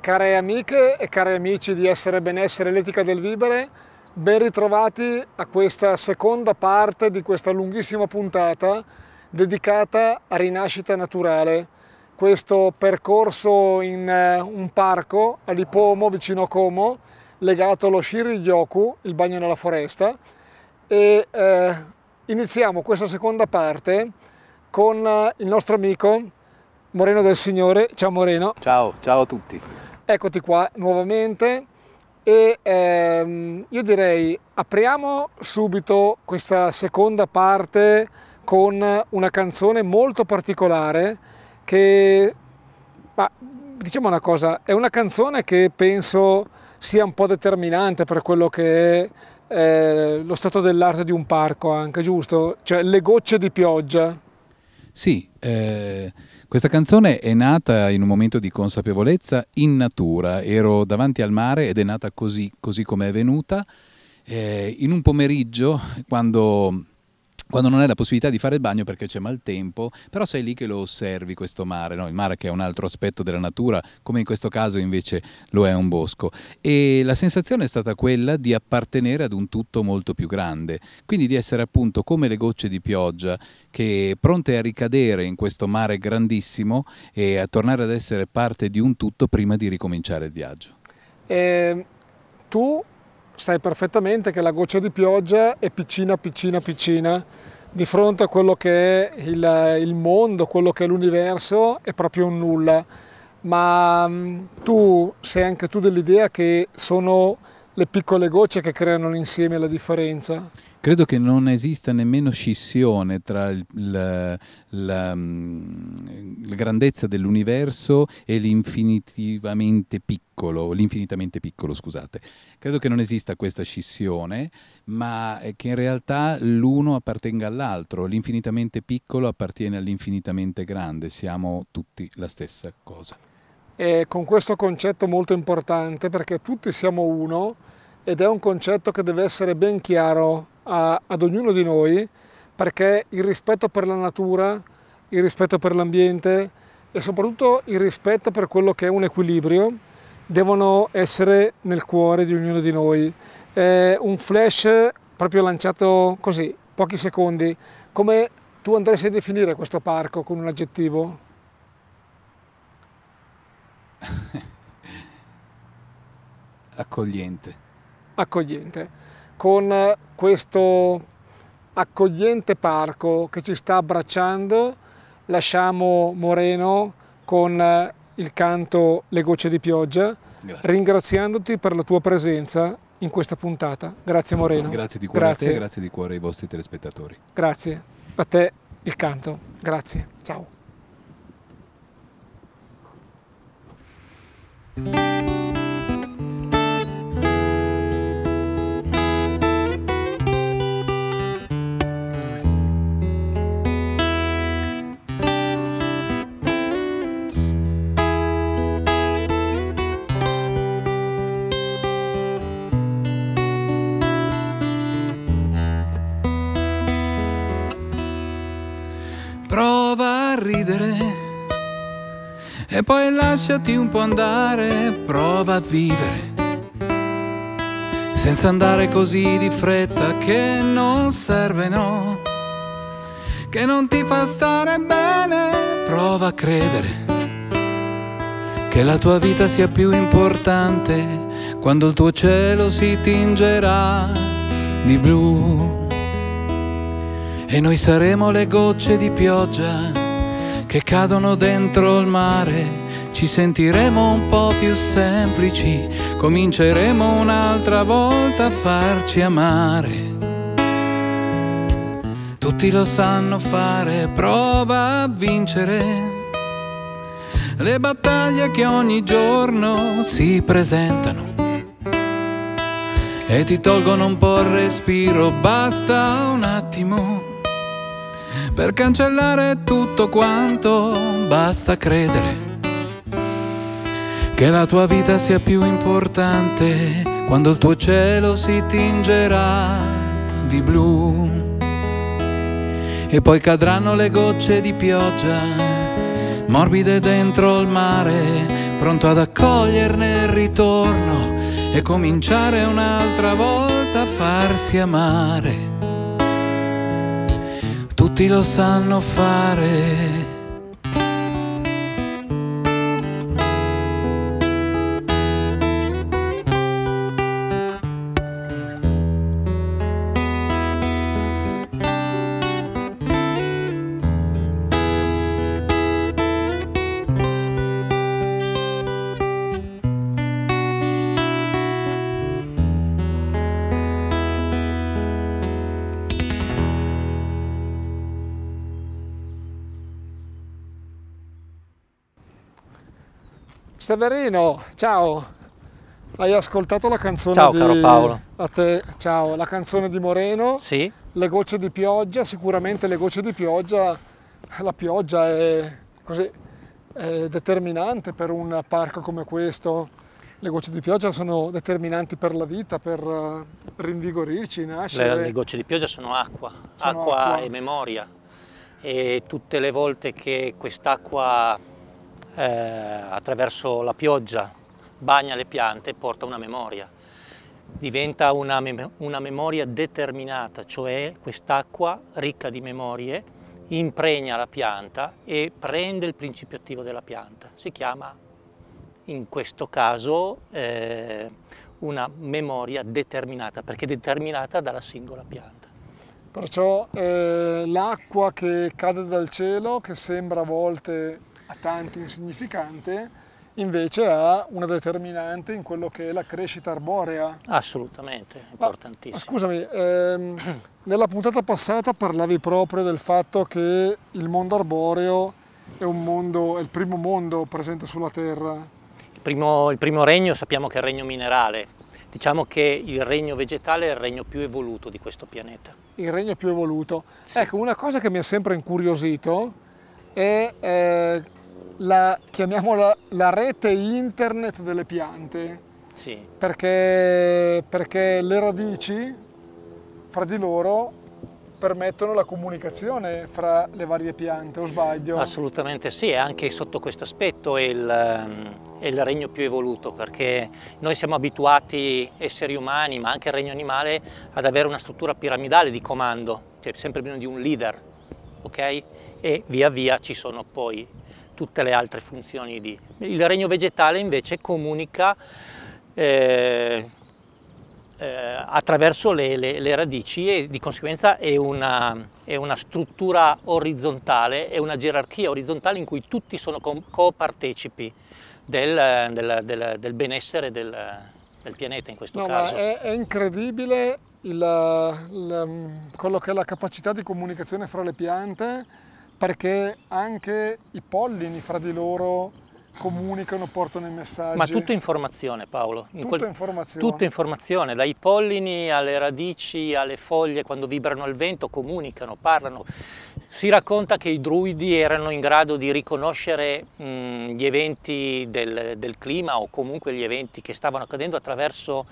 Care amiche e cari amici di Essere Benessere e l'Etica del Vivere, ben ritrovati a questa seconda parte di questa lunghissima puntata dedicata a rinascita naturale, questo percorso in eh, un parco a Lipomo, vicino a Como, legato allo Shiri yoku il bagno nella foresta, e eh, iniziamo questa seconda parte con eh, il nostro amico Moreno del Signore. Ciao Moreno. Ciao, ciao a tutti. Eccoti qua nuovamente e ehm, io direi apriamo subito questa seconda parte con una canzone molto particolare che, ma, diciamo una cosa, è una canzone che penso sia un po' determinante per quello che è eh, lo stato dell'arte di un parco anche, giusto? Cioè le gocce di pioggia. Sì, eh, questa canzone è nata in un momento di consapevolezza in natura, ero davanti al mare ed è nata così, così come è venuta, eh, in un pomeriggio quando quando non hai la possibilità di fare il bagno perché c'è maltempo, però sei lì che lo osservi questo mare, no? il mare che è un altro aspetto della natura, come in questo caso invece lo è un bosco. E la sensazione è stata quella di appartenere ad un tutto molto più grande, quindi di essere appunto come le gocce di pioggia che pronte a ricadere in questo mare grandissimo e a tornare ad essere parte di un tutto prima di ricominciare il viaggio. Eh, tu sai perfettamente che la goccia di pioggia è piccina, piccina, piccina di fronte a quello che è il, il mondo, quello che è l'universo, è proprio un nulla. Ma mm, tu sei anche tu dell'idea che sono le piccole gocce che creano l'insieme e la differenza? credo che non esista nemmeno scissione tra il, la, la, mm, la grandezza dell'universo e l'infinitivamente piccolo, l'infinitamente piccolo, scusate. Credo che non esista questa scissione, ma che in realtà l'uno appartenga all'altro, l'infinitamente piccolo appartiene all'infinitamente grande, siamo tutti la stessa cosa. E con questo concetto molto importante perché tutti siamo uno ed è un concetto che deve essere ben chiaro a, ad ognuno di noi perché il rispetto per la natura, il rispetto per l'ambiente e soprattutto il rispetto per quello che è un equilibrio devono essere nel cuore di ognuno di noi. È un flash proprio lanciato così, pochi secondi, come tu andresti a definire questo parco con un aggettivo? Accogliente. Accogliente con questo accogliente parco che ci sta abbracciando, lasciamo Moreno con eh, il canto Le gocce di pioggia, Grazie. ringraziandoti per la tua presenza in questa puntata. Grazie Moreno. Grazie di cuore grazie. a te, grazie di cuore ai vostri telespettatori. Grazie. A te il canto. Grazie. Ciao. e poi lasciati un po' andare, prova a vivere. Senza andare così di fretta che non serve no, che non ti fa stare bene, prova a credere. Che la tua vita sia più importante quando il tuo cielo si tingerà di blu. E noi saremo le gocce di pioggia che cadono dentro il mare. Ci sentiremo un po' più semplici, cominceremo un'altra volta a farci amare. Tutti lo sanno fare, prova a vincere le battaglie che ogni giorno si presentano e ti tolgono un po' il respiro, basta un attimo per cancellare tutto quanto basta credere che la tua vita sia più importante quando il tuo cielo si tingerà di blu. E poi cadranno le gocce di pioggia, morbide dentro il mare, pronto ad accoglierne il ritorno e cominciare un'altra volta a farsi amare tutti lo sanno fare. Severino, ciao. Hai ascoltato la canzone ciao, di caro Paolo. A te, ciao, la canzone di Moreno? Sì. Le gocce di pioggia, sicuramente le gocce di pioggia, la pioggia è così è determinante per un parco come questo. Le gocce di pioggia sono determinanti per la vita, per eh, rinvigorirci, nascere. Le, le gocce di pioggia sono acqua, sono acqua, acqua e memoria. E tutte le volte che quest'acqua eh, attraverso la pioggia, bagna le piante e porta una memoria. Diventa una, mem una memoria determinata, cioè quest'acqua ricca di memorie impregna la pianta e prende il principio attivo della pianta. Si chiama in questo caso eh, una memoria determinata, perché determinata dalla singola pianta. Perciò eh, l'acqua che cade dal cielo, che sembra a volte a tanti insignificante, invece ha una determinante in quello che è la crescita arborea. Assolutamente, importantissimo. Ma, scusami, ehm, nella puntata passata parlavi proprio del fatto che il mondo arboreo è, mondo, è il primo mondo presente sulla Terra. Il primo, il primo regno sappiamo che è il regno minerale, diciamo che il regno vegetale è il regno più evoluto di questo pianeta. Il regno più evoluto. Sì. Ecco, una cosa che mi ha sempre incuriosito è eh, la, chiamiamola la rete internet delle piante. Sì. Perché, perché le radici fra di loro permettono la comunicazione fra le varie piante, o sbaglio? Assolutamente sì, e anche sotto questo aspetto è il, ehm, è il, regno più evoluto, perché noi siamo abituati, esseri umani, ma anche il regno animale, ad avere una struttura piramidale di comando, c'è sempre bisogno di un leader, ok? E via via ci sono poi tutte le altre funzioni di. Il regno vegetale invece comunica eh, eh, attraverso le, le, le, radici e di conseguenza è una, è una, struttura orizzontale, è una gerarchia orizzontale in cui tutti sono copartecipi del, del, del, del benessere del, pianeta in questo no, caso. È, è, incredibile il, il, mm, quello che è la capacità di comunicazione fra le piante perché anche i pollini fra di loro comunicano, portano i messaggi. Ma tutto informazione Paolo. In tutto quel... informazione. Tutto informazione, dai pollini alle radici, alle foglie, quando vibrano al vento, comunicano, parlano. Si racconta che i druidi erano in grado di riconoscere mh, mm, gli eventi del, del, clima o comunque gli eventi che stavano accadendo attraverso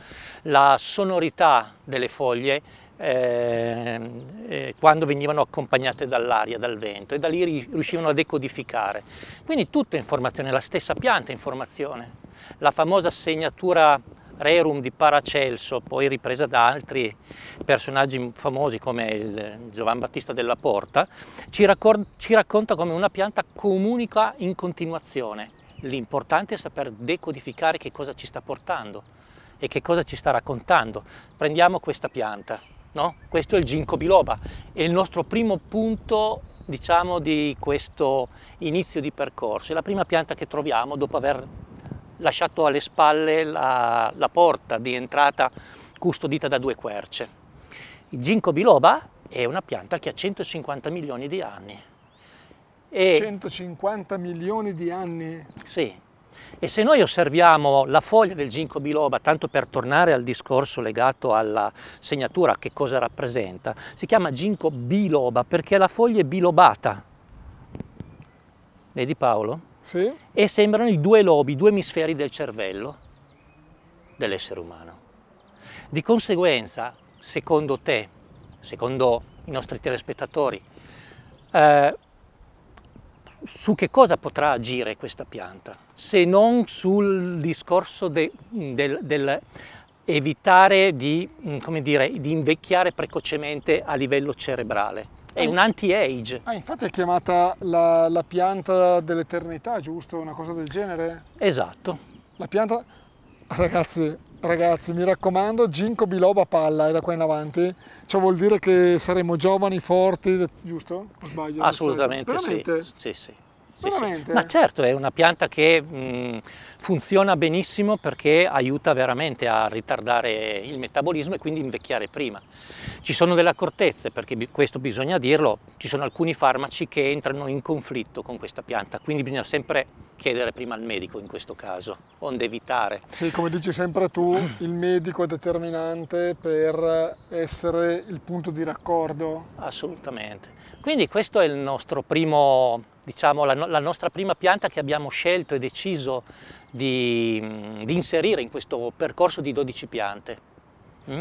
la sonorità delle foglie Ehm, eh, quando venivano accompagnate dall'aria, dal vento e da lì riuscivano a decodificare. Quindi tutto è informazione, la stessa pianta è informazione. La famosa segnatura rerum di Paracelso, poi ripresa da altri personaggi famosi come Giovan Battista della Porta, ci, raccon ci racconta come una pianta comunica in continuazione. L'importante è saper decodificare che cosa ci sta portando e che cosa ci sta raccontando. Prendiamo questa pianta No? Questo è il ginkgo biloba, è il nostro primo punto diciamo, di questo inizio di percorso, è la prima pianta che troviamo dopo aver lasciato alle spalle la, la porta di entrata custodita da due querce. Il ginkgo biloba è una pianta che ha 150 milioni di anni. E... 150 milioni di anni? Sì, e se noi osserviamo la foglia del ginkgo biloba, tanto per tornare al discorso legato alla segnatura, che cosa rappresenta, si chiama ginkgo biloba perché la foglia è bilobata. Vedi Paolo? Sì. E sembrano i due lobi, i due emisferi del cervello dell'essere umano. Di conseguenza, secondo te, secondo i nostri telespettatori, eh, su che cosa potrà agire questa pianta se non sul discorso de, del, del, evitare di, mm, dire, di, invecchiare precocemente a livello cerebrale. È ah, un anti-age. Ah, infatti è chiamata la, la pianta dell'eternità, giusto? Una cosa del genere? Esatto. La pianta, ragazzi, Ragazzi, mi raccomando, Ginkgo Biloba palla è eh, da qua in avanti. Ciò vuol dire che saremo giovani, forti, giusto? sbaglio? Assolutamente sì. sì, sì. Sì, sì. Ma certo, è una pianta che mh, funziona benissimo perché aiuta veramente a ritardare il metabolismo e quindi invecchiare prima. Ci sono delle accortezze, perché questo bisogna dirlo, ci sono alcuni farmaci che entrano in conflitto con questa pianta, quindi bisogna sempre chiedere prima al medico in questo caso, onde evitare. Sì, come dici sempre tu, il medico è determinante per essere il punto di raccordo. Assolutamente. Quindi questa è primo, diciamo, la, la, nostra prima pianta che abbiamo scelto e deciso di, mm, di inserire in questo percorso di 12 piante. Mm?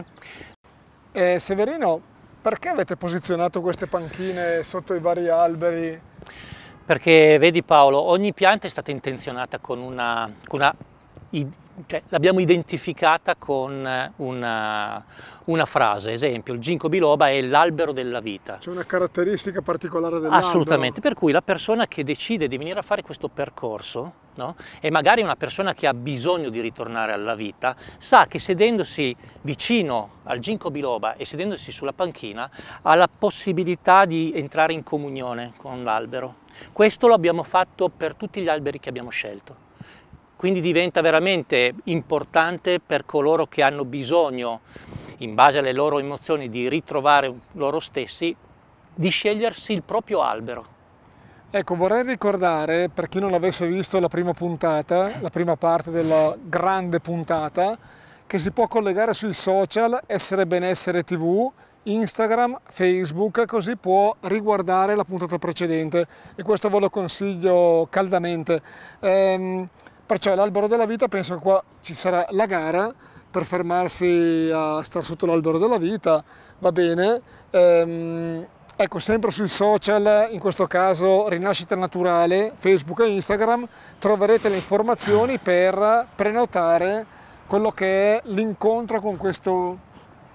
Eh, Severino, perché avete posizionato queste panchine sotto i vari alberi? Perché vedi Paolo, ogni pianta è stata intenzionata con una, con una cioè, l'abbiamo identificata con eh, una, eh, una, frase, esempio, il ginkgo biloba è l'albero della vita. C'è una caratteristica particolare dell'albero? Assolutamente, per cui la persona che decide di venire a fare questo percorso, no? e magari una persona che ha bisogno di ritornare alla vita, sa che sedendosi vicino al ginkgo biloba e sedendosi sulla panchina ha la possibilità di entrare in comunione con l'albero. Questo lo abbiamo fatto per tutti gli alberi che abbiamo scelto. Quindi diventa veramente importante per coloro che hanno bisogno, in base alle loro emozioni, di ritrovare loro stessi, di scegliersi il proprio albero. Ecco, vorrei ricordare, per chi non avesse visto la prima puntata, la prima parte della grande puntata, che si può collegare sui social, essere benessere tv, Instagram, Facebook, così può riguardare la puntata precedente e questo ve lo consiglio caldamente. Ehm, Perciò l'albero della vita penso che qua ci sarà la gara per fermarsi a star sotto l'albero della vita, va bene. Ehm, ecco, sempre sui social, in questo caso Rinascita Naturale, Facebook e Instagram, troverete le informazioni per prenotare quello che è l'incontro con questo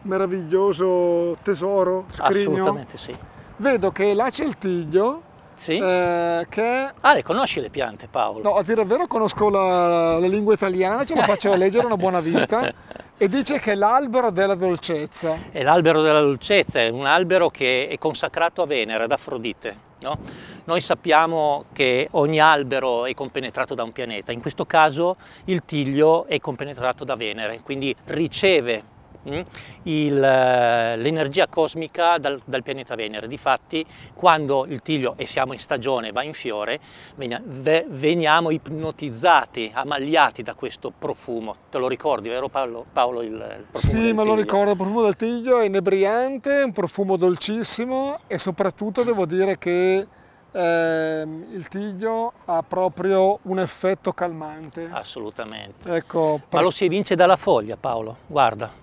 meraviglioso tesoro, scrigno. Assolutamente sì. Vedo che là c'è il tiglio, sì? Eh, che... Ah, le conosci le piante Paolo? No, a dire il vero conosco la, la lingua italiana, ce la faccio leggere una buona vista e dice che è l'albero della dolcezza. È l'albero della dolcezza, è un albero che è consacrato a Venere, ad Afrodite. No? Noi sappiamo che ogni albero è compenetrato da un pianeta, in questo caso il tiglio è compenetrato da Venere, quindi riceve Mm, eh, l'energia cosmica dal, dal, pianeta Venere. Difatti, quando il tiglio, e siamo in stagione, va in fiore, veniamo ipnotizzati, ammagliati da questo profumo. Te lo ricordi, vero Paolo? Paolo il, il sì, me lo ricordo, il profumo del tiglio è inebriante, un profumo dolcissimo e soprattutto devo dire che eh, il tiglio ha proprio un effetto calmante. Assolutamente. Ecco, per... Ma lo si evince dalla foglia, Paolo, guarda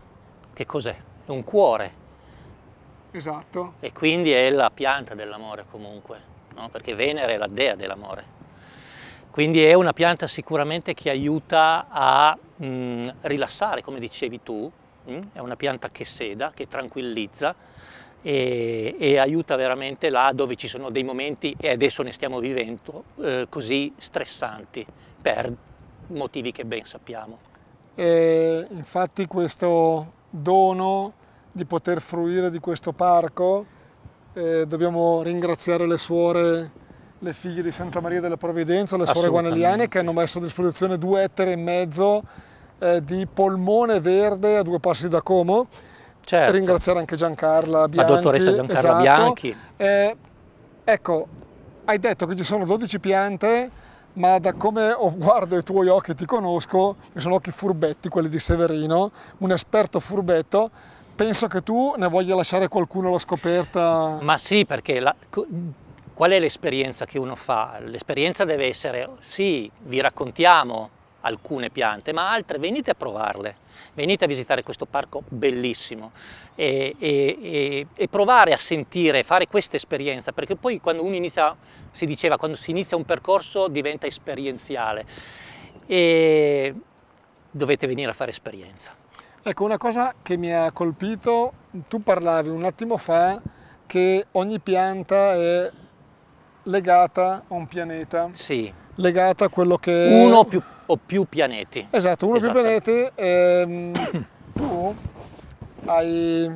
che cos'è? Un cuore. Esatto. E quindi è la pianta dell'amore comunque, no? perché Venere è la dea dell'amore. Quindi è una pianta sicuramente che aiuta a mh, mm, rilassare, come dicevi tu, mh? Mm? è una pianta che seda, che tranquillizza e, e, aiuta veramente là dove ci sono dei momenti, e adesso ne stiamo vivendo, eh, così stressanti per motivi che ben sappiamo. E eh, infatti questo dono di poter fruire di questo parco. Eh, dobbiamo ringraziare le suore, le figlie di Santa Maria della Provvidenza, le suore guaneliane che hanno messo a disposizione due ettari e mezzo eh, di polmone verde a due passi da Como. Certo. Ringraziare anche Giancarla Bianchi. La dottoressa Giancarla esatto. Bianchi. Eh, ecco, hai detto che ci sono 12 piante ma da come guardo i tuoi occhi e ti conosco, che sono occhi furbetti, quelli di Severino, un esperto furbetto, penso che tu ne voglia lasciare qualcuno alla scoperta. Ma sì, perché la, qual è l'esperienza che uno fa? L'esperienza deve essere, sì, vi raccontiamo alcune piante, ma altre venite a provarle, venite a visitare questo parco bellissimo e, e, e, e, provare a sentire, fare questa esperienza, perché poi quando uno inizia, si diceva, quando si inizia un percorso diventa esperienziale e dovete venire a fare esperienza. Ecco, una cosa che mi ha colpito, tu parlavi un attimo fa che ogni pianta è legata a un pianeta. Sì. Legata a quello che... Uno più o più pianeti. Esatto, uno o più esatto. pianeti. Ehm, tu hai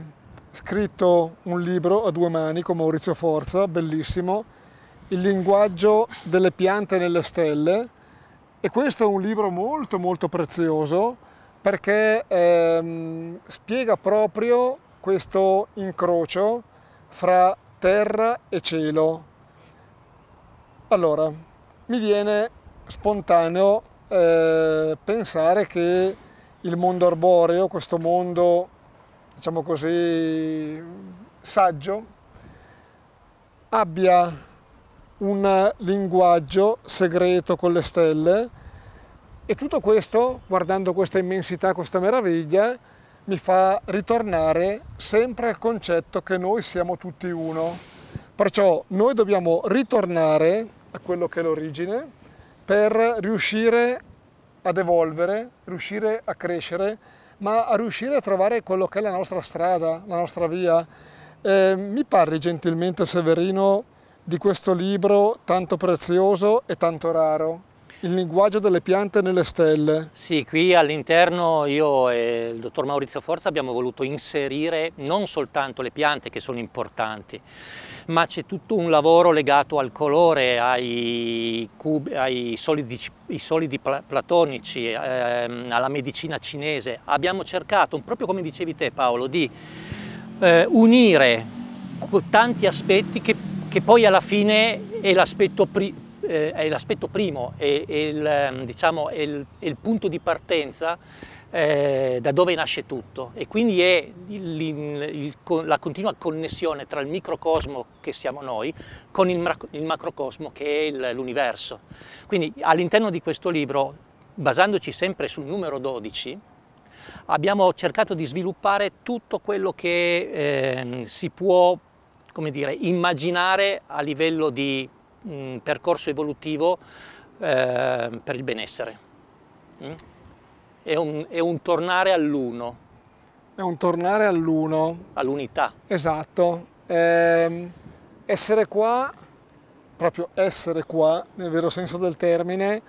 scritto un libro a due mani con Maurizio Forza, bellissimo, Il linguaggio delle piante nelle stelle e questo è un libro molto molto prezioso perché ehm, spiega proprio questo incrocio fra terra e cielo. Allora, mi viene spontaneo eh, pensare che il mondo arboreo, questo mondo diciamo così saggio, abbia un linguaggio segreto con le stelle e tutto questo, guardando questa immensità, questa meraviglia, mi fa ritornare sempre al concetto che noi siamo tutti uno. Perciò noi dobbiamo ritornare a quello che è l'origine, per riuscire ad evolvere, riuscire a crescere, ma a riuscire a trovare quello che è la nostra strada, la nostra via. Eh, mi parli gentilmente, Severino, di questo libro tanto prezioso e tanto raro, Il linguaggio delle piante nelle stelle. Sì, qui all'interno io e il dottor Maurizio Forza abbiamo voluto inserire non soltanto le piante che sono importanti, ma c'è tutto un lavoro legato al colore, ai, cubi, ai solidi, solidi pla platonici, ehm, alla medicina cinese. Abbiamo cercato, proprio come dicevi te Paolo, di eh, unire tanti aspetti che, che, poi alla fine è l'aspetto pri eh, primo, è, è, il, ehm, diciamo, è, il, è il punto di partenza eh, da dove nasce tutto e quindi è il, il, il, la continua connessione tra il microcosmo che siamo noi con il, macrocosmo che è l'universo. Quindi all'interno di questo libro, basandoci sempre sul numero 12, abbiamo cercato di sviluppare tutto quello che eh, si può come dire, immaginare a livello di mh, percorso evolutivo eh, per il benessere. Mm? È un, è un tornare all'uno. È un tornare all'uno. All'unità. Esatto. Eh, essere qua, proprio essere qua, nel vero senso del termine,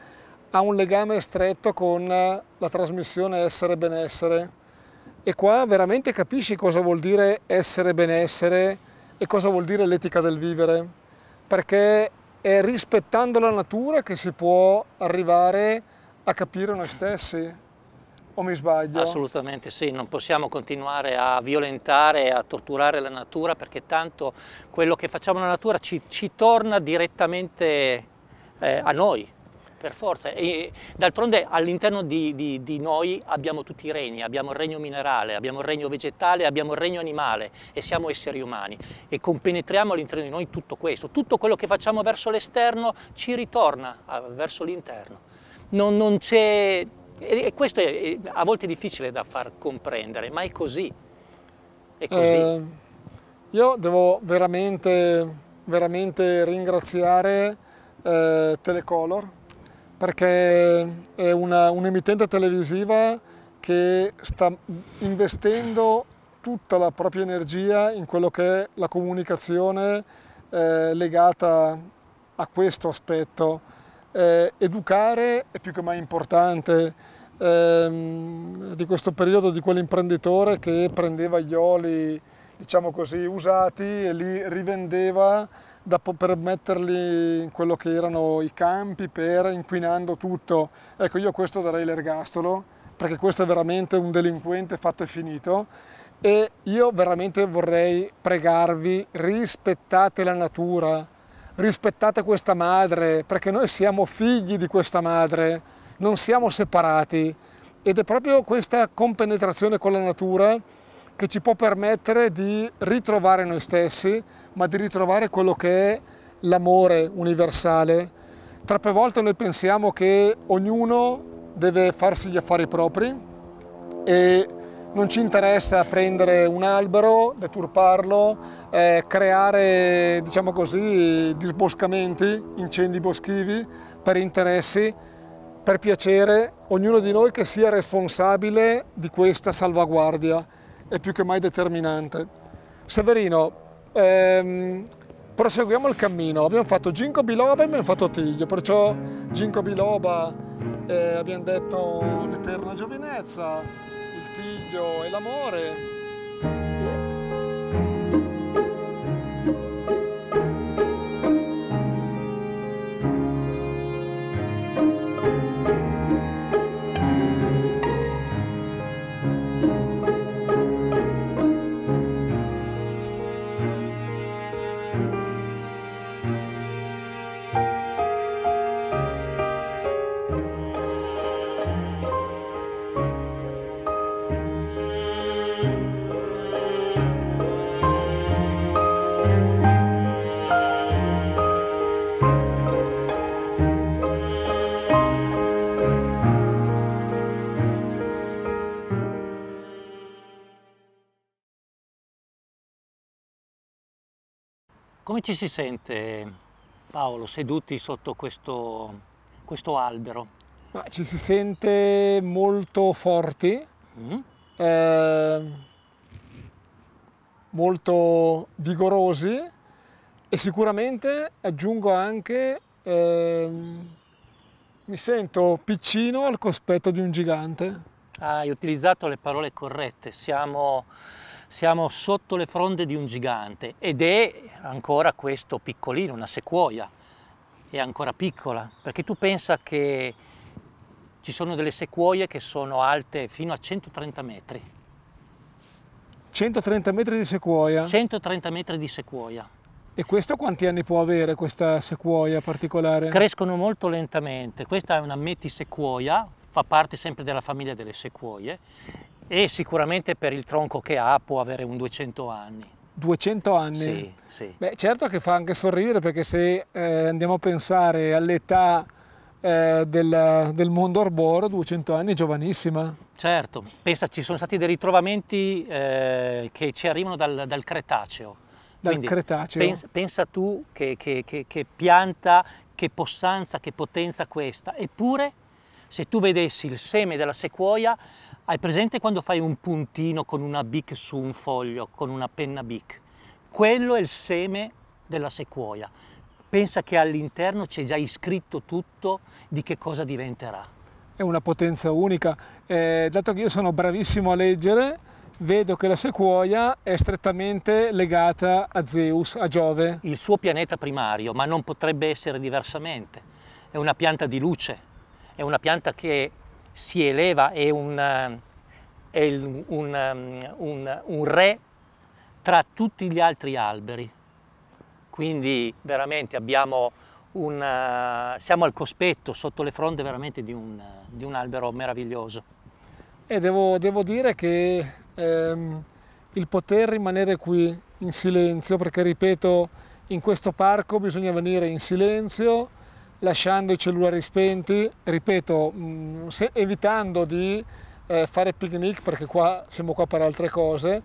ha un legame stretto con la trasmissione essere benessere. E qua veramente capisci cosa vuol dire essere benessere e cosa vuol dire l'etica del vivere, perché è rispettando la natura che si può arrivare a capire noi stessi. O mi sbaglio? Assolutamente sì, non possiamo continuare a violentare, a torturare la natura perché tanto quello che facciamo alla natura ci, ci torna direttamente eh, a noi per forza. d'altronde all'interno di, di, di, noi abbiamo tutti i regni, abbiamo il regno minerale, abbiamo il regno vegetale, abbiamo il regno animale e siamo esseri umani e compenetriamo all'interno di noi tutto questo. Tutto quello che facciamo verso l'esterno ci ritorna verso l'interno. non, non c'è e, questo è, a volte difficile da far comprendere, ma è così. È così. Eh, io devo veramente, veramente ringraziare eh, Telecolor perché è un'emittente un televisiva che sta investendo tutta la propria energia in quello che è la comunicazione eh, legata a questo aspetto eh, educare è più che mai importante ehm, di questo periodo di quell'imprenditore che prendeva gli oli, diciamo così, usati e li rivendeva da, per metterli in quello che erano i campi, per inquinando tutto. Ecco, io a questo darei l'ergastolo, perché questo è veramente un delinquente fatto e finito e io veramente vorrei pregarvi, rispettate la natura, rispettate questa madre, perché noi siamo figli di questa madre, non siamo separati ed è proprio questa compenetrazione con la natura che ci può permettere di ritrovare noi stessi, ma di ritrovare quello che è l'amore universale. Troppe volte noi pensiamo che ognuno deve farsi gli affari propri e non ci interessa prendere un albero, deturparlo, eh, creare diciamo così, disboscamenti, incendi boschivi per interessi, per piacere, ognuno di noi che sia responsabile di questa salvaguardia è più che mai determinante. Severino, ehm, proseguiamo il cammino, abbiamo fatto Ginkgo biloba e abbiamo fatto Tiglio, perciò Ginkgo biloba eh, abbiamo detto l'eterna giovinezza, l'artiglio e l'amore Come ci si sente, Paolo, seduti sotto questo, questo albero? Ma ci si sente molto forti, mm. eh, molto vigorosi e sicuramente aggiungo anche eh, mi sento piccino al cospetto di un gigante. Hai utilizzato le parole corrette, siamo siamo sotto le fronde di un gigante ed è ancora questo piccolino, una sequoia, è ancora piccola, perché tu pensa che ci sono delle sequoie che sono alte fino a 130 metri. 130 metri di sequoia? 130 metri di sequoia. E questo quanti anni può avere questa sequoia particolare? Crescono molto lentamente, questa è una metisequoia, fa parte sempre della famiglia delle sequoie e sicuramente per il tronco che ha può avere un 200 anni. 200 anni? Sì, sì. Beh, certo che fa anche sorridere perché se eh, andiamo a pensare all'età eh, del, del, mondo arboro, 200 anni è giovanissima. Certo, pensa ci sono stati dei ritrovamenti eh, che ci arrivano dal, dal Cretaceo. Dal Quindi, Cretaceo? Pensa, pensa tu che, che, che, che pianta, che possanza, che potenza questa. Eppure se tu vedessi il seme della sequoia hai presente quando fai un puntino con una bic su un foglio, con una penna bic? Quello è il seme della sequoia. Pensa che all'interno c'è già iscritto tutto di che cosa diventerà. È una potenza unica. Eh, dato che io sono bravissimo a leggere, vedo che la sequoia è strettamente legata a Zeus, a Giove. Il suo pianeta primario, ma non potrebbe essere diversamente. È una pianta di luce, è una pianta che si eleva, eh, è un, è eh, un, un, un re tra tutti gli altri alberi. Quindi veramente abbiamo un, eh, siamo al cospetto, sotto le fronde veramente di un, di un albero meraviglioso. E devo, devo dire che ehm, il poter rimanere qui in silenzio, perché ripeto, in questo parco bisogna venire in silenzio, lasciando i cellulari spenti, ripeto, mm, se, evitando di eh, fare picnic perché qua siamo qua per altre cose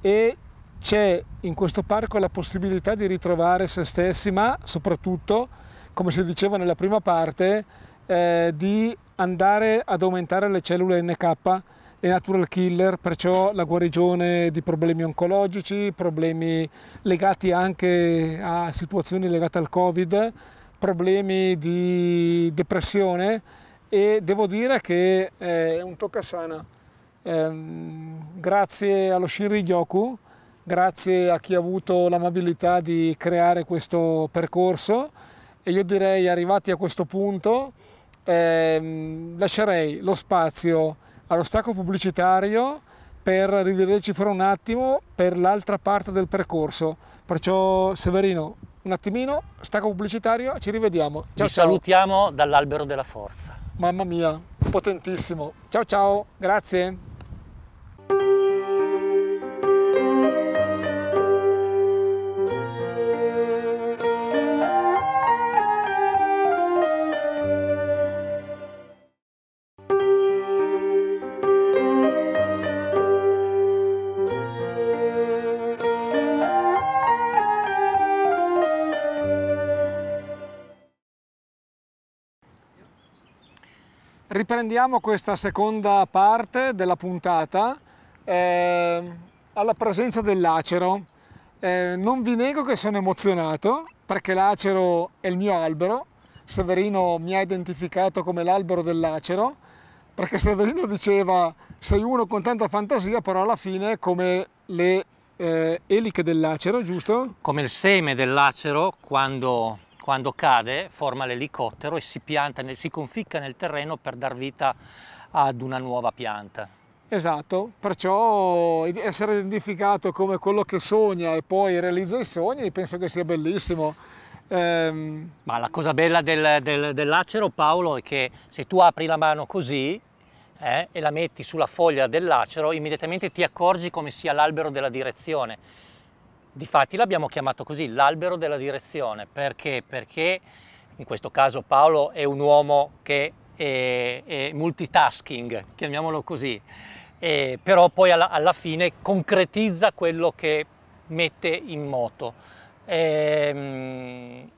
e c'è in questo parco la possibilità di ritrovare se stessi, ma soprattutto, come si diceva nella prima parte, eh, di andare ad aumentare le cellule NK, le natural killer, perciò la guarigione di problemi oncologici, problemi legati anche a situazioni legate al Covid, problemi di depressione e devo dire che è eh, un toccasana. Ehm, grazie allo Shinri Gyoku, grazie a chi ha avuto l'amabilità di creare questo percorso e io direi arrivati a questo punto eh, lascerei lo spazio allo stacco pubblicitario per rivederci fra un attimo per l'altra parte del percorso. Perciò Severino, un attimino, stacco pubblicitario, ci rivediamo. Ciao, Vi ciao. salutiamo dall'albero della forza. Mamma mia, potentissimo. Ciao ciao, grazie. Riprendiamo questa seconda parte della puntata eh, alla presenza dell'acero. Eh, non vi nego che sono emozionato perché l'acero è il mio albero. Severino mi ha identificato come l'albero dell'acero perché Severino diceva sei uno con tanta fantasia però alla fine come le eh, eliche dell'acero, giusto? Come il seme dell'acero quando quando cade forma l'elicottero e si, nel, si conficca nel terreno per dar vita ad una nuova pianta. Esatto, perciò essere identificato come quello che sogna e poi realizza i sogni penso che sia bellissimo. Ehm... Ma la cosa bella del, del, dell'acero Paolo è che se tu apri la mano così eh, e la metti sulla foglia dell'acero immediatamente ti accorgi come sia l'albero della direzione Difatti l'abbiamo chiamato così, l'albero della direzione. Perché? Perché in questo caso Paolo è un uomo che è, è multitasking, chiamiamolo così, e, però poi alla, alla, fine concretizza quello che mette in moto. Ehm,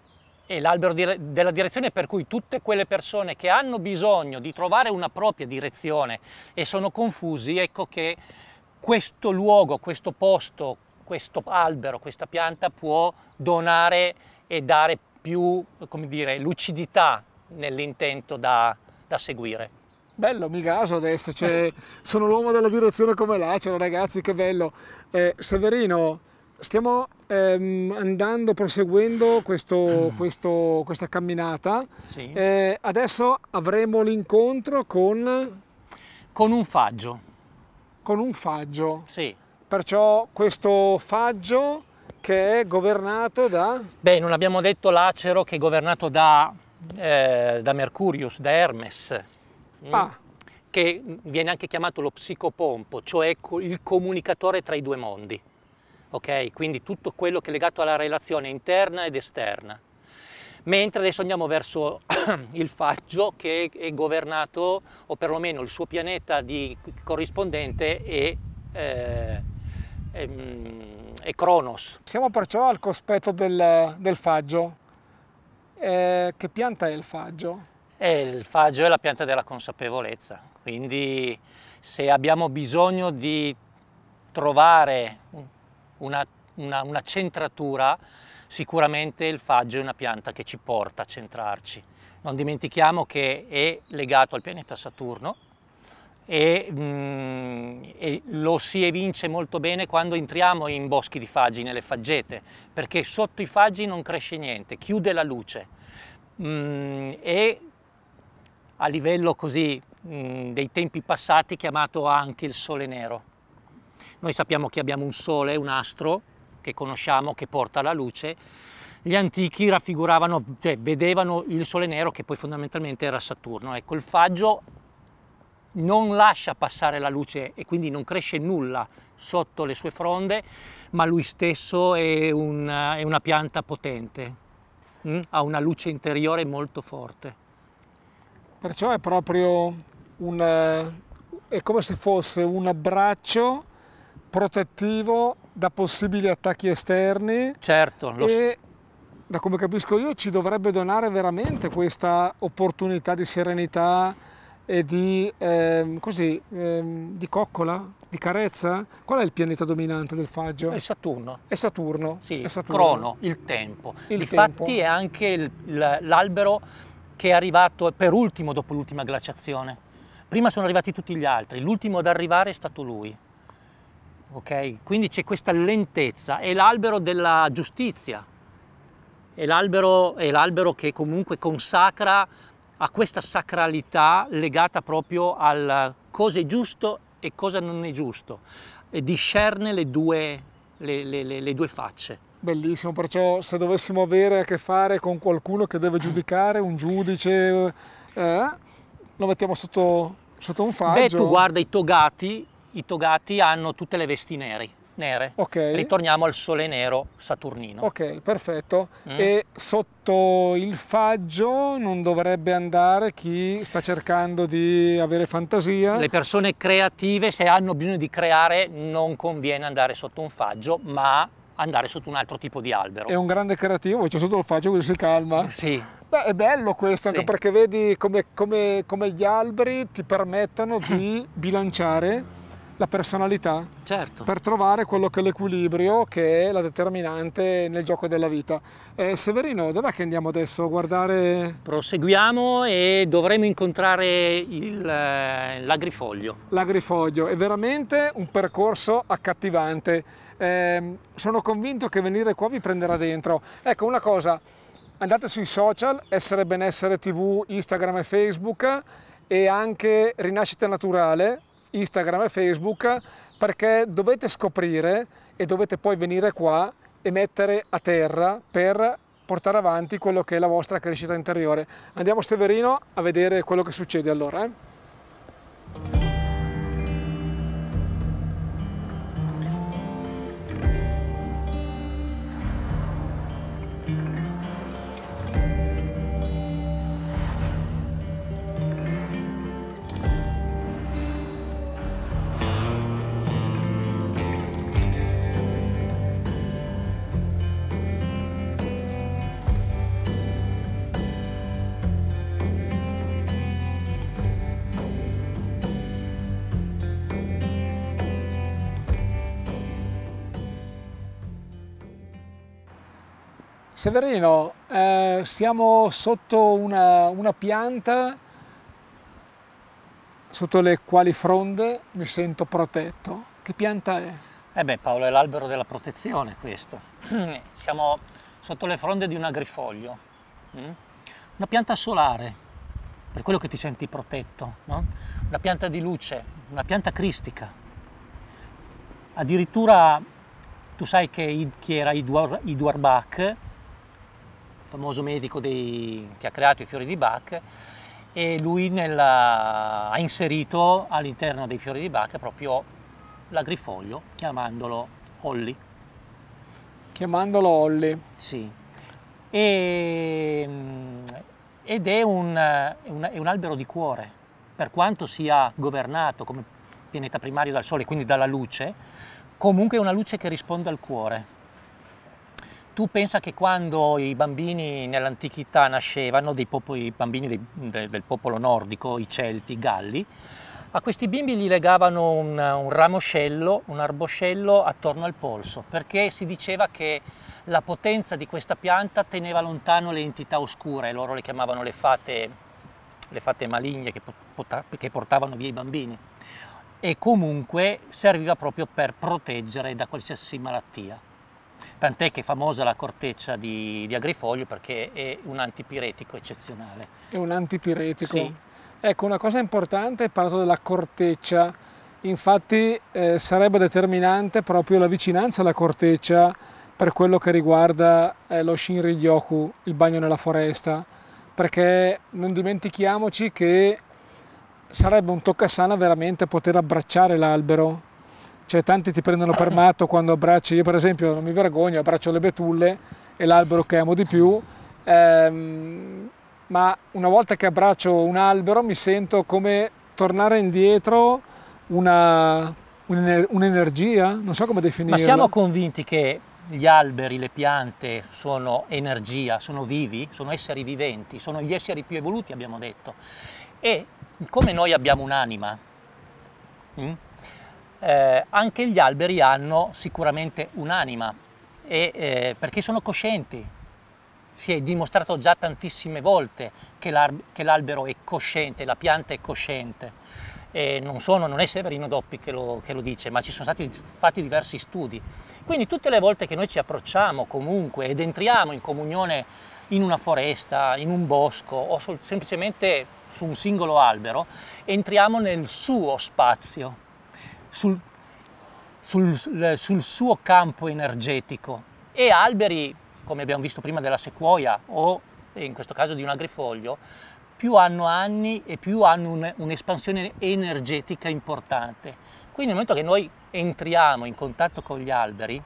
e, è l'albero di, della direzione per cui tutte quelle persone che hanno bisogno di trovare una propria direzione e sono confusi, ecco che questo luogo, questo posto, questo albero, questa pianta può donare e dare più dire, lucidità nell'intento da, da seguire. Bello, mi caso adesso, cioè, sono l'uomo della direzione come l'acero, ragazzi, che bello. Eh, Severino, stiamo ehm, andando, proseguendo questo, questo, questa camminata. Sì. Eh, adesso avremo l'incontro con... Con un faggio. Con un faggio. Sì. Perciò questo faggio che è governato da? Beh, non abbiamo detto l'acero che è governato da, eh, da Mercurius, da Hermes. Mm. Ah. Che viene anche chiamato lo psicopompo, cioè il comunicatore tra i due mondi. Ok? Quindi tutto quello che è legato alla relazione interna ed esterna. Mentre adesso andiamo verso il faggio che è governato, o perlomeno il suo pianeta di corrispondente è eh, e, ehm, e Cronos. Siamo perciò al cospetto del, del faggio. Eh, che pianta è il faggio? Eh, il faggio è la pianta della consapevolezza, quindi se abbiamo bisogno di trovare una, una, una centratura, sicuramente il faggio è una pianta che ci porta a centrarci. Non dimentichiamo che è legato al pianeta Saturno, e, mh, mm, e, lo si evince molto bene quando entriamo in boschi di faggi, nelle faggete, perché sotto i faggi non cresce niente, chiude la luce mh, mm, e a livello così mh, mm, dei tempi passati chiamato anche il sole nero. Noi sappiamo che abbiamo un sole, un astro che conosciamo, che porta la luce, gli antichi raffiguravano, cioè vedevano il sole nero che poi fondamentalmente era Saturno. Ecco, il faggio non lascia passare la luce e quindi non cresce nulla sotto le sue fronde, ma lui stesso è una, è una pianta potente, mh? Mm? ha una luce interiore molto forte. Perciò è proprio un, eh, è come se fosse un abbraccio protettivo da possibili attacchi esterni. Certo. Lo... E, da come capisco io, ci dovrebbe donare veramente questa opportunità di serenità, e di, ehm, così, ehm, di coccola, di carezza? Qual è il pianeta dominante del faggio? È Saturno. È Saturno? Sì, è Saturno. crono, il tempo. Il Difatti tempo. è anche l'albero che è arrivato per ultimo dopo l'ultima glaciazione. Prima sono arrivati tutti gli altri, l'ultimo ad arrivare è stato lui. Okay? Quindi c'è questa lentezza, è l'albero della giustizia, è l'albero che comunque consacra a questa sacralità legata proprio al cosa è giusto e cosa non è giusto, e discerne le due, le, le, le due facce. Bellissimo, perciò se dovessimo avere a che fare con qualcuno che deve giudicare, un giudice, eh, lo mettiamo sotto, sotto un faggio. Beh, tu guarda i togati, i togati hanno tutte le vesti nere nere. Okay. Ritorniamo al sole nero saturnino. Ok, perfetto. Mm. E sotto il faggio non dovrebbe andare chi sta cercando di avere fantasia? Le persone creative, se hanno bisogno di creare, non conviene andare sotto un faggio, ma andare sotto un altro tipo di albero. È un grande creativo, c'è sotto il faggio che si calma. Sì. Beh, è bello questo, anche sì. perché vedi come, come, come gli alberi ti permettono di bilanciare la personalità certo. per trovare quello che è l'equilibrio che è la determinante nel gioco della vita. Eh, Severino, dov'è che andiamo adesso a guardare? Proseguiamo e dovremo incontrare eh, l'agrifoglio. L'agrifoglio è veramente un percorso accattivante. Eh, sono convinto che venire qua vi prenderà dentro. Ecco una cosa, andate sui social, essere benessere tv, Instagram e Facebook e anche Rinascita Naturale, Instagram e Facebook perché dovete scoprire e dovete poi venire qua e mettere a terra per portare avanti quello che è la vostra crescita interiore. Andiamo Severino a vedere quello che succede allora. Eh? Severino, eh, siamo sotto una, una, pianta sotto le quali fronde mi sento protetto. Che pianta è? Eh beh Paolo, è l'albero della protezione questo. siamo sotto le fronde di un agrifoglio, mm? una pianta solare, per quello che ti senti protetto, no? una pianta di luce, una pianta cristica. Addirittura tu sai che chi era Eduard, Bach famoso medico dei, che ha creato i fiori di Bach, e lui nella, ha inserito all'interno dei fiori di Bach proprio l'agrifoglio, chiamandolo Olli. Chiamandolo Olli. Sì. E, mm, ed è un, un, è un albero di cuore, per quanto sia governato come pianeta primario dal Sole, quindi dalla luce, comunque è una luce che risponde al cuore tu pensa che quando i bambini nell'antichità nascevano, dei popoli, i bambini dei, de, del popolo nordico, i Celti, i Galli, a questi bimbi gli legavano un, un, ramoscello, un arboscello attorno al polso, perché si diceva che la potenza di questa pianta teneva lontano le entità oscure, loro le chiamavano le fate, le fate maligne che, che portavano via i bambini. E comunque serviva proprio per proteggere da qualsiasi malattia tant'è che è famosa la corteccia di, di agrifoglio perché è un antipiretico eccezionale. È un antipiretico? Sì. Ecco, una cosa importante, hai parlato della corteccia, infatti eh, sarebbe determinante proprio la vicinanza alla corteccia per quello che riguarda eh, lo Shinrin-yoku, il bagno nella foresta, perché non dimentichiamoci che sarebbe un toccasana veramente poter abbracciare l'albero, cioè tanti ti prendono per matto quando abbracci, io per esempio non mi vergogno, abbraccio le betulle, è l'albero che amo di più, ehm, ma una volta che abbraccio un albero mi sento come tornare indietro una, un'energia, non so come definirla. Ma siamo convinti che gli alberi, le piante sono energia, sono vivi, sono esseri viventi, sono gli esseri più evoluti abbiamo detto e come noi abbiamo un'anima, hm? eh, anche gli alberi hanno sicuramente un'anima, eh, perché sono coscienti. Si è dimostrato già tantissime volte che, l'albero è cosciente, la pianta è cosciente. E non, sono, non è Severino Doppi che lo, che lo dice, ma ci sono stati fatti diversi studi. Quindi tutte le volte che noi ci approcciamo comunque ed entriamo in comunione in una foresta, in un bosco o semplicemente su un singolo albero, entriamo nel suo spazio sul, sul, sul suo campo energetico e alberi, come abbiamo visto prima della sequoia o in questo caso di un agrifoglio, più hanno anni e più hanno un'espansione energetica importante. Quindi nel momento che noi entriamo in contatto con gli alberi,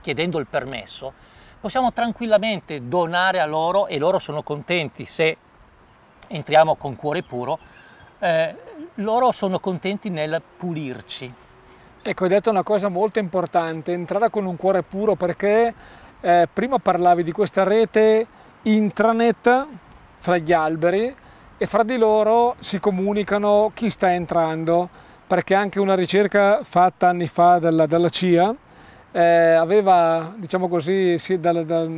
chiedendo il permesso, possiamo tranquillamente donare a loro e loro sono contenti se entriamo con cuore puro eh, loro sono contenti nel pulirci. Ecco, hai detto una cosa molto importante, entrare con un cuore puro perché eh, prima parlavi di questa rete intranet fra gli alberi e fra di loro si comunicano chi sta entrando, perché anche una ricerca fatta anni fa dalla, dalla CIA eh, aveva, diciamo così, si, da, da,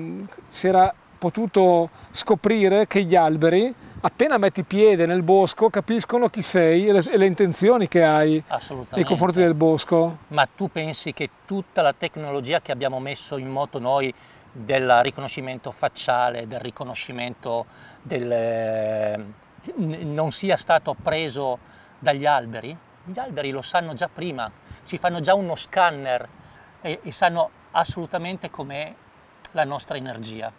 si era potuto scoprire che gli alberi appena metti piede nel bosco capiscono chi sei e le, e le intenzioni che hai nei confronti del bosco. Ma tu pensi che tutta la tecnologia che abbiamo messo in moto noi del riconoscimento facciale, del riconoscimento del... Eh, non sia stato preso dagli alberi? Gli alberi lo sanno già prima, ci fanno già uno scanner e, e sanno assolutamente com'è la nostra energia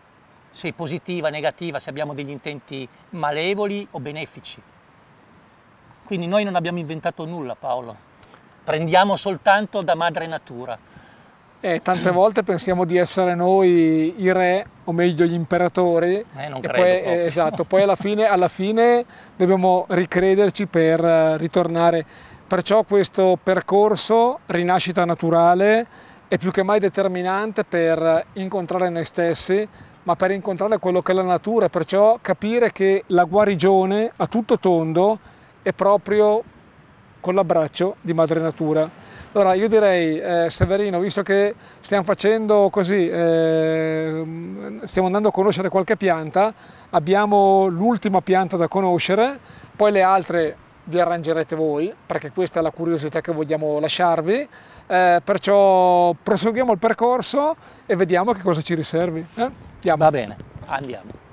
se positiva, negativa, se abbiamo degli intenti malevoli o benefici. Quindi noi non abbiamo inventato nulla, Paolo, prendiamo soltanto da madre natura. Eh, tante volte pensiamo di essere noi i re, o meglio gli imperatori. Eh, non credo. Poi, eh, esatto, poi alla fine, alla fine dobbiamo ricrederci per eh, ritornare. Perciò questo percorso, rinascita naturale, è più che mai determinante per incontrare noi stessi ma per incontrare quello che è la natura, perciò capire che la guarigione a tutto tondo è proprio con l'abbraccio di madre natura. Allora io direi, eh, Severino, visto che stiamo facendo così, eh, stiamo andando a conoscere qualche pianta, abbiamo l'ultima pianta da conoscere, poi le altre vi arrangerete voi, perché questa è la curiosità che vogliamo lasciarvi. Eh, perciò proseguiamo il percorso e vediamo che cosa ci riservi. Eh? Va bene, andiamo.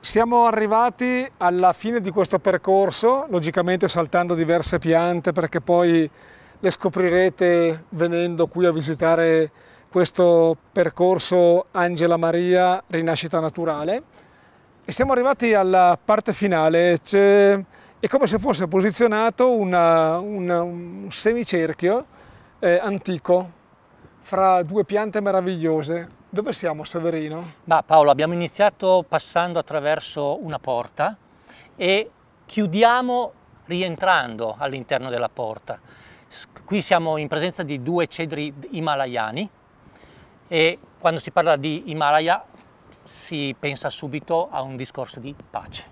Siamo arrivati alla fine di questo percorso, logicamente saltando diverse piante perché poi le scoprirete venendo qui a visitare questo percorso Angela Maria Rinascita Naturale. E siamo arrivati alla parte finale. C'è è come se fosse posizionato una, eh, una, eh, un semicerchio eh, antico fra due piante meravigliose. Dove siamo Severino? Ma Paolo, abbiamo iniziato passando attraverso una porta e chiudiamo rientrando all'interno della porta. Qui siamo in presenza di due cedri himalayani e quando si parla di Himalaya si pensa subito a un discorso di pace,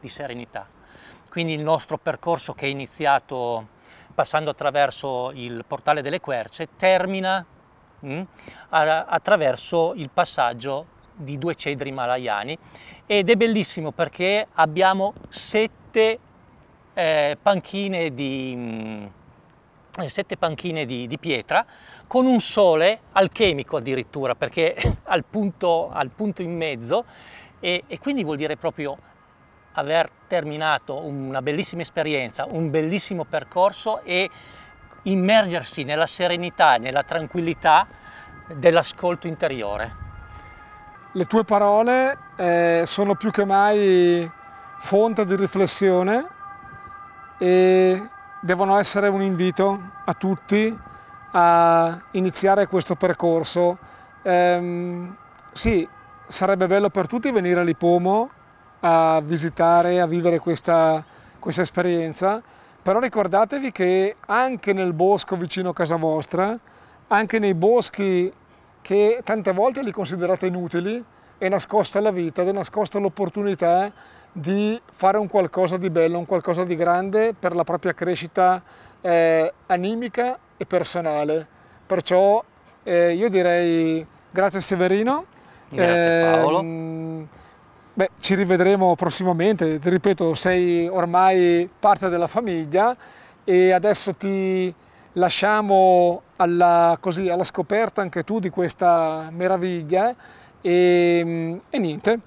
di serenità. Quindi il nostro percorso che è iniziato passando attraverso il portale delle Querce termina mh, mm, a, attraverso il passaggio di due cedri himalayani ed è bellissimo perché abbiamo sette eh, panchine di... Mh, mm, sette panchine di, di, pietra con un sole alchemico addirittura perché al punto, al punto in mezzo e, e quindi vuol dire proprio aver terminato una bellissima esperienza, un bellissimo percorso e immergersi nella serenità, nella tranquillità dell'ascolto interiore. Le tue parole eh, sono più che mai fonte di riflessione e devono essere un invito a tutti a iniziare questo percorso. Ehm, sì, sarebbe bello per tutti venire a Lipomo a visitare, a vivere questa, questa esperienza, però ricordatevi che anche nel bosco vicino a casa vostra, anche nei boschi che tante volte li considerate inutili, è nascosta la vita ed è nascosta l'opportunità di fare un qualcosa di bello, un qualcosa di grande per la propria crescita eh, animica e personale. Perciò eh, io direi grazie Severino. Grazie Paolo. Ehm, Beh, ci rivedremo prossimamente, ti ripeto, sei ormai parte della famiglia e adesso ti lasciamo alla, così, alla scoperta anche tu di questa meraviglia e, mm, e niente,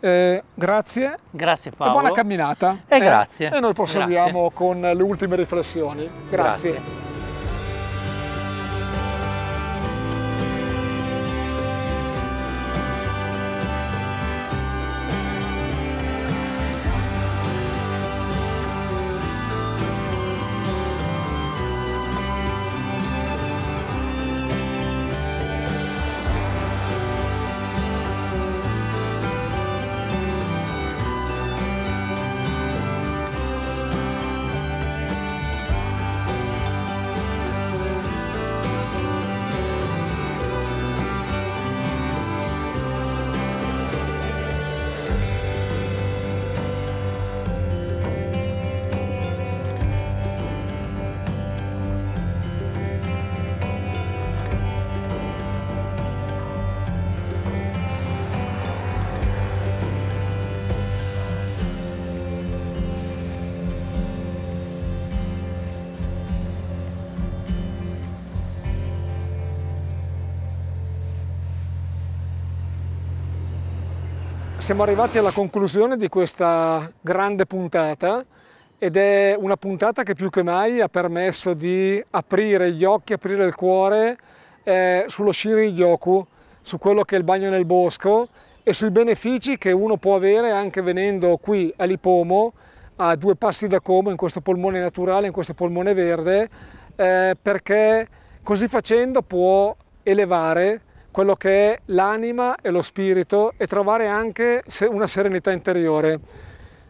eh, grazie. Grazie Paolo. E buona camminata. E eh, grazie. E noi proseguiamo grazie. con le ultime riflessioni. grazie. grazie. Siamo arrivati alla conclusione di questa grande puntata ed è una puntata che più che mai ha permesso di aprire gli occhi, aprire il cuore eh, sullo Shiri Yoku, su quello che è il bagno nel bosco e sui benefici che uno può avere anche venendo qui a Lipomo, a due passi da Como, in questo polmone naturale, in questo polmone verde, eh, perché così facendo può elevare quello che è l'anima e lo spirito e trovare anche una serenità interiore.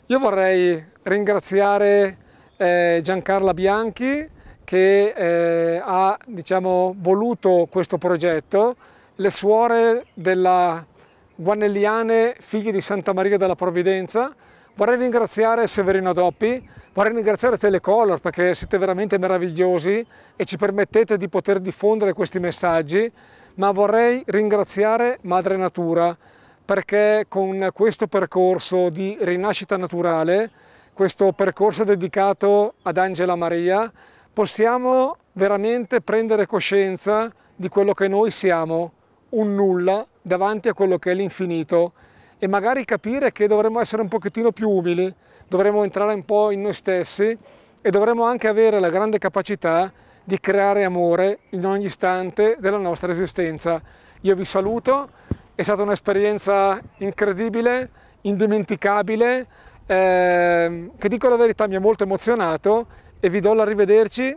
Io vorrei ringraziare eh, Giancarla Bianchi che eh, ha diciamo, voluto questo progetto, le suore della Guanelliane Figli di Santa Maria della Provvidenza, vorrei ringraziare Severino Doppi, vorrei ringraziare Telecolor perché siete veramente meravigliosi e ci permettete di poter diffondere questi messaggi ma vorrei ringraziare Madre Natura perché con questo percorso di rinascita naturale, questo percorso dedicato ad Angela Maria, possiamo veramente prendere coscienza di quello che noi siamo, un nulla davanti a quello che è l'infinito e magari capire che dovremmo essere un pochettino più umili, dovremmo entrare un po' in noi stessi e dovremmo anche avere la grande capacità di creare amore in ogni istante della nostra esistenza. Io vi saluto, è stata un'esperienza incredibile, indimenticabile, eh, che dico la verità mi ha molto emozionato e vi do l'arrivederci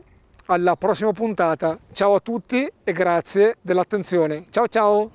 alla prossima puntata. Ciao a tutti e grazie dell'attenzione. Ciao ciao!